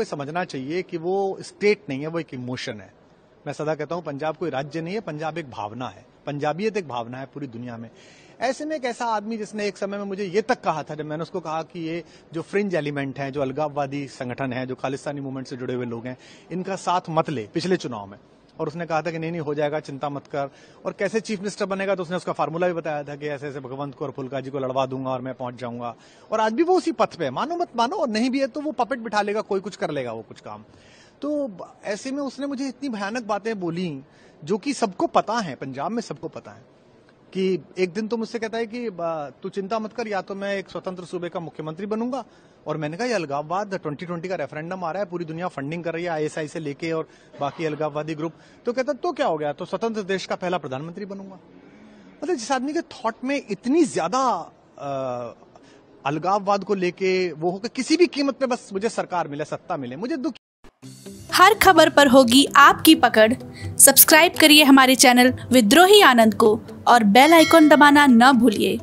को समझना चाहिए कि वो स्टेट नहीं है वो एक इमोशन है मैं सदा कहता हूँ पंजाब कोई राज्य नहीं है पंजाब एक भावना है पंजाबियत एक भावना है पूरी दुनिया में ऐसे में एक ऐसा आदमी जिसने एक समय में मुझे ये तक कहा था जब मैंने उसको कहा कि ये जो फ्रिंज एलिमेंट है जो अलगाववादी संगठन है जो खालिस्तानी मूवमेंट से जुड़े हुए लोग हैं इनका साथ मत ले पिछले चुनाव में और उसने कहा था कि नहीं नहीं हो जाएगा चिंता मत कर और कैसे चीफ मिनिस्टर बनेगा तो उसने उसका फार्मूला भी बताया था कि ऐसे ऐसे भगवंत को और जी को लड़वा दूंगा और मैं पहुंच जाऊंगा और आज भी वो उसी पथ पे मानो मत मानो और नहीं भी है तो वो पपेट बिठा लेगा कोई कुछ कर लेगा वो कुछ काम तो ऐसे में उसने मुझे इतनी भयानक बातें बोली जो कि सबको पता है पंजाब में सबको पता है कि एक दिन तो मुझसे कहता है कि तू चिंता मत कर या तो मैं एक स्वतंत्र सूबे का मुख्यमंत्री बनूंगा और मैंने कहा अलगाववाद 2020 का रेफरेंडम आ रहा है पूरी दुनिया फंडिंग कर रही है आईएसआई से लेके और बाकी अलगाववादी ग्रुप तो कहता तो क्या हो गया तो स्वतंत्र देश का पहला प्रधानमंत्री बनूंगा मतलब जिस आदमी के थॉट में इतनी ज्यादा अलगाववाद को लेके वो हो कि किसी भी कीमत पे बस मुझे सरकार मिले सत्ता मिले मुझे दुख हर खबर पर होगी आपकी पकड़ सब्सक्राइब करिए हमारे चैनल विद्रोही आनंद को और बेल आइकॉन दबाना न भूलिए